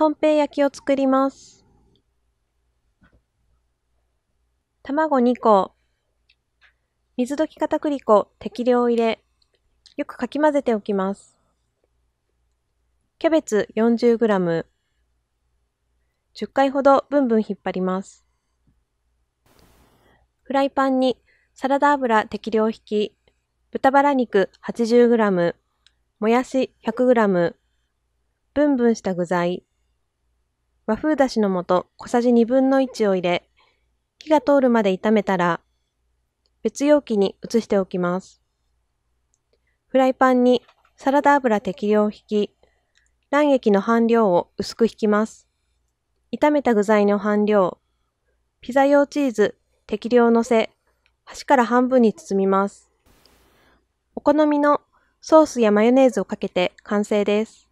とんぺい焼きを作ります。卵2個、水溶き片栗粉適量入れ、よくかき混ぜておきます。キャベツ 40g、10回ほどブンブン引っ張ります。フライパンにサラダ油適量引き、豚バラ肉 80g、もやし 100g、ブンブンした具材、和風だしの素小さじ1の1を入れ、火が通るまで炒めたら、別容器に移しておきます。フライパンにサラダ油適量を引き、卵液の半量を薄く引きます。炒めた具材の半量、ピザ用チーズ適量のせ、端から半分に包みます。お好みのソースやマヨネーズをかけて完成です。